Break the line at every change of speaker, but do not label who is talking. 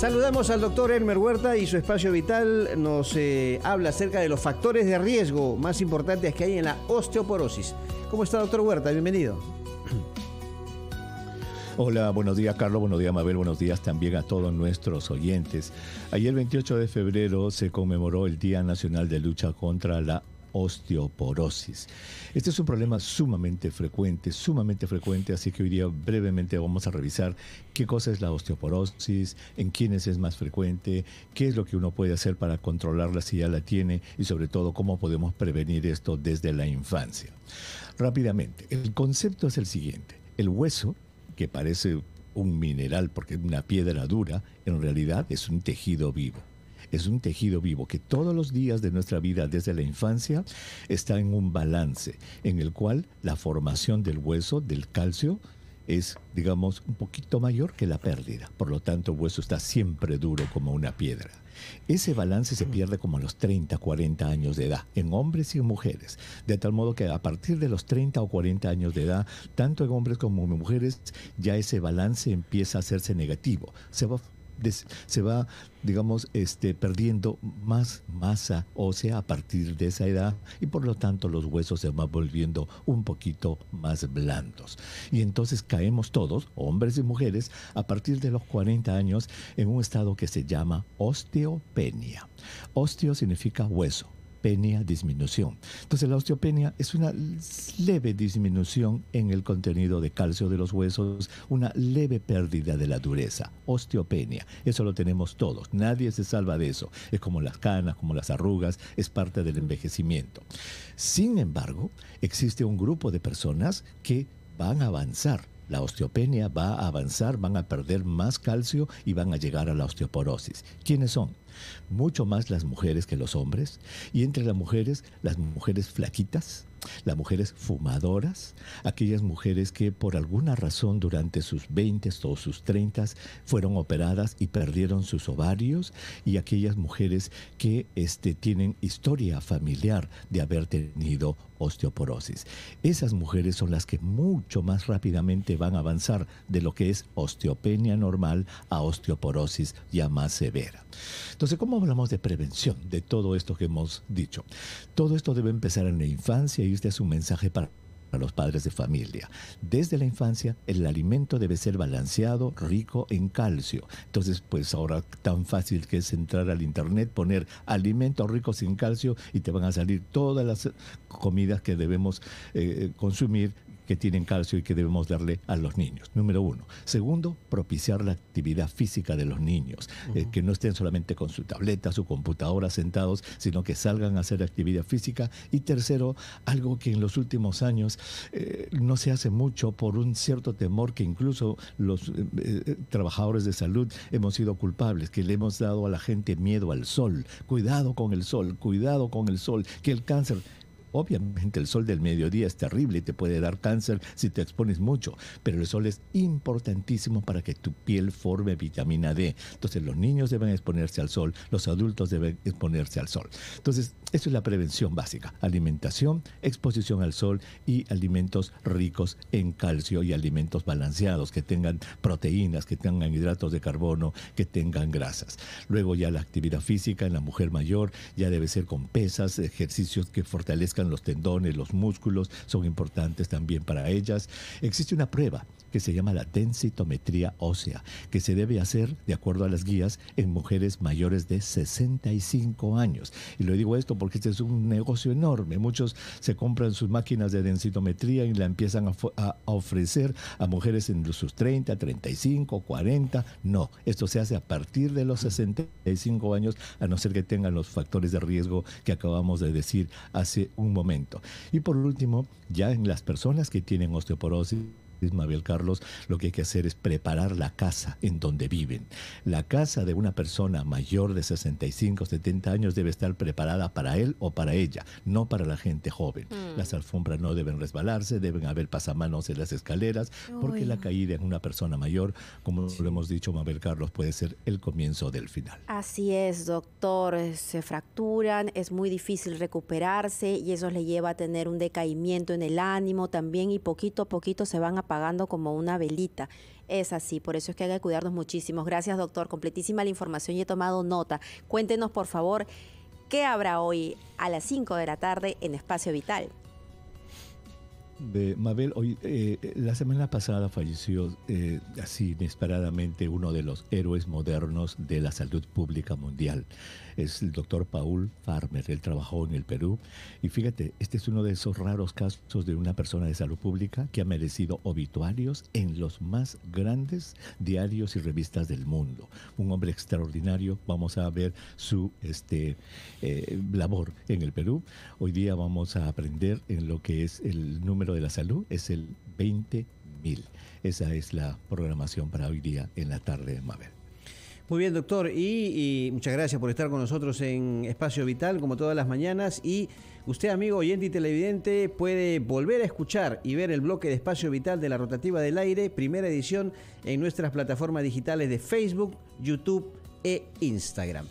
Saludamos al doctor Elmer Huerta y su espacio vital nos eh, habla acerca de los factores de riesgo más importantes que hay en la osteoporosis. ¿Cómo está, doctor Huerta? Bienvenido. Hola, buenos días Carlos, buenos días Mabel, buenos días también a todos nuestros oyentes. Ayer 28 de febrero se conmemoró el Día Nacional de Lucha contra la osteoporosis. Este es un problema sumamente frecuente, sumamente frecuente, así que hoy día brevemente vamos a revisar qué cosa es la osteoporosis, en quiénes es más frecuente, qué es lo que uno puede hacer para controlarla si ya la tiene y sobre todo cómo podemos prevenir esto desde la infancia. Rápidamente, el concepto es el siguiente. El hueso, que parece un mineral porque es una piedra dura, en realidad es un tejido vivo es un tejido vivo que todos los días de nuestra vida desde la infancia está en un balance en el cual la formación del hueso, del calcio, es, digamos, un poquito mayor que la pérdida. Por lo tanto, el hueso está siempre duro como una piedra. Ese balance se pierde como a los 30, 40 años de edad, en hombres y en mujeres. De tal modo que a partir de los 30 o 40 años de edad, tanto en hombres como en mujeres, ya ese balance empieza a hacerse negativo. Se va se va, digamos, este, perdiendo más masa ósea a partir de esa edad y por lo tanto los huesos se van volviendo un poquito más blandos. Y entonces caemos todos, hombres y mujeres, a partir de los 40 años en un estado que se llama osteopenia. Osteo significa hueso osteopenia disminución. Entonces la osteopenia es una leve disminución en el contenido de calcio de los huesos, una leve pérdida de la dureza, osteopenia. Eso lo tenemos todos, nadie se salva de eso. Es como las canas, como las arrugas, es parte del envejecimiento. Sin embargo, existe un grupo de personas que van a avanzar la osteopenia va a avanzar, van a perder más calcio y van a llegar a la osteoporosis. ¿Quiénes son? mucho más las mujeres que los hombres, y entre las mujeres, las mujeres flaquitas, las mujeres fumadoras, aquellas mujeres que por alguna razón durante sus 20 o sus 30 fueron operadas y perdieron sus ovarios, y aquellas mujeres que este, tienen historia familiar de haber tenido osteoporosis. Esas mujeres son las que mucho más rápidamente van a avanzar de lo que es osteopenia normal a osteoporosis ya más severa. Entonces, ¿cómo hablamos de prevención de todo esto que hemos dicho? Todo esto debe empezar en la infancia este a mensaje para los padres de familia. Desde la infancia, el alimento debe ser balanceado, rico en calcio. Entonces, pues ahora tan fácil que es entrar al internet, poner alimentos ricos en calcio y te van a salir todas las comidas que debemos eh, consumir que tienen calcio y que debemos darle a los niños. Número uno. Segundo, propiciar la actividad física de los niños, eh, que no estén solamente con su tableta, su computadora sentados, sino que salgan a hacer actividad física. Y tercero, algo que en los últimos años eh, no se hace mucho por un cierto temor que incluso los eh, trabajadores de salud hemos sido culpables, que le hemos dado a la gente miedo al sol. Cuidado con el sol, cuidado con el sol, que el cáncer Obviamente el sol del mediodía es terrible y te puede dar cáncer si te expones mucho, pero el sol es importantísimo para que tu piel forme vitamina D. Entonces los niños deben exponerse al sol, los adultos deben exponerse al sol. Entonces eso es la prevención básica. Alimentación, exposición al sol y alimentos ricos en calcio y alimentos balanceados que tengan proteínas, que tengan hidratos de carbono, que tengan grasas. Luego ya la actividad física en la mujer mayor ya debe ser con pesas, ejercicios que fortalezcan los tendones, los músculos, son importantes también para ellas. Existe una prueba que se llama la densitometría ósea, que se debe hacer, de acuerdo a las guías, en mujeres mayores de 65 años. Y lo digo esto porque este es un negocio enorme. Muchos se compran sus máquinas de densitometría y la empiezan a, ofrecer a mujeres en sus 30, 35, 40. No, esto se hace a partir de los 65 años, a no ser que tengan los factores de riesgo que acabamos de decir hace un momento. Y por último, ya en las personas que tienen osteoporosis, Mabel Carlos, lo que hay que hacer es preparar la casa en donde viven. La casa de una persona mayor de 65, 70 años debe estar preparada para él o para ella, no para la gente joven. Mm. Las alfombras no deben resbalarse, deben haber pasamanos en las escaleras, porque la caída en una persona mayor, como lo hemos dicho Mabel Carlos, puede ser el comienzo del final. Así es, doctor, eh, se fracturan, es muy difícil recuperarse y eso le lleva a tener un decaimiento en el ánimo también y poquito a poquito se van a pagando como una velita. Es así, por eso es que hay que cuidarnos muchísimo. Gracias, doctor. Completísima la información y he tomado nota. Cuéntenos, por favor, qué habrá hoy a las 5 de la tarde en Espacio Vital. Mabel, hoy, eh, eh, la semana pasada falleció eh, así inesperadamente uno de los héroes modernos de la salud pública mundial. Es el doctor Paul Farmer, él trabajó en el Perú. Y fíjate, este es uno de esos raros casos de una persona de salud pública que ha merecido obituarios en los más grandes diarios y revistas del mundo. Un hombre extraordinario, vamos a ver su este, labor en el Perú. Hoy día vamos a aprender en lo que es el número de la salud es el 20.000. Esa es la programación para hoy día en la tarde de Mabel. Muy bien, doctor, y, y, muchas gracias por estar con nosotros en Espacio Vital, como todas las mañanas. Y usted, amigo oyente y televidente, puede volver a escuchar y ver el bloque de Espacio Vital de la Rotativa del Aire, primera edición, en nuestras plataformas digitales de Facebook, YouTube e Instagram.